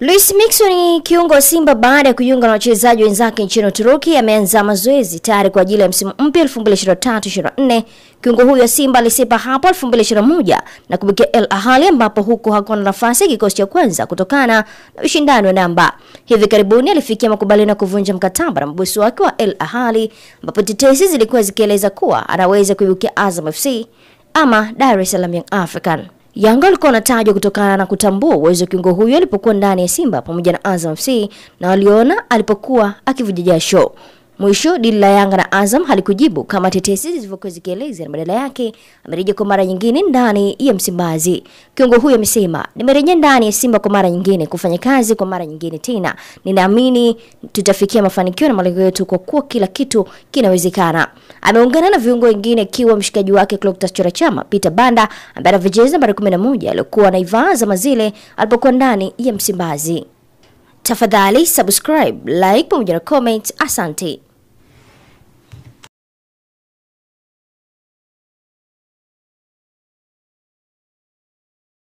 Luis Mixon kiungo wa Simba baada ya kujiunga na wachezaji wenzake nchini Uturuki ameanza mazoezi tayari kwa ajili ya msimu mpya 2023-24. Kiungo huyo wa Simba alisipa hapo 2021 na kubikia El Ahly ambapo huku hakuwa na nafasi ya kikosi cha kwanza kutokana na ushindani wa namba. Hivi karibuni alifikia makubaliano ya kuvunja mkataba na mabosi wake wa El Ahly ambapo tetesi zilikuwa zikieleza kuwa anaweza kuibukia Azam FC ama Dar es Salaam Young African. Yanga walikuwa wanatajwa kutokana na kutambua uwezo wa kiungo huyo alipokuwa ndani ya Simba pamoja na Azam FC na waliona alipokuwa akivuja jasho. Mwisho dili la Yanga na Azam halikujibu kama tetesi zilivyokuwa zikieleza, na badala yake amerejea kwa mara nyingine ndani ya Msimbazi. Kiongo huyo amesema, nimerejea ndani ya Simba kwa mara nyingine kufanya kazi kwa mara nyingine tena. Ninaamini tutafikia mafanikio na malengo yetu kwa kuwa kila kitu kinawezekana. Ameungana na viungo wengine akiwa mshikaji wake Clatous Chama, Peter Banda ambaye anavijeza nambari 11 aliyokuwa anaivaa zama zile alipokuwa ndani ya Msimbazi. Tafadhali subscribe, like pamoja na comment. Asante.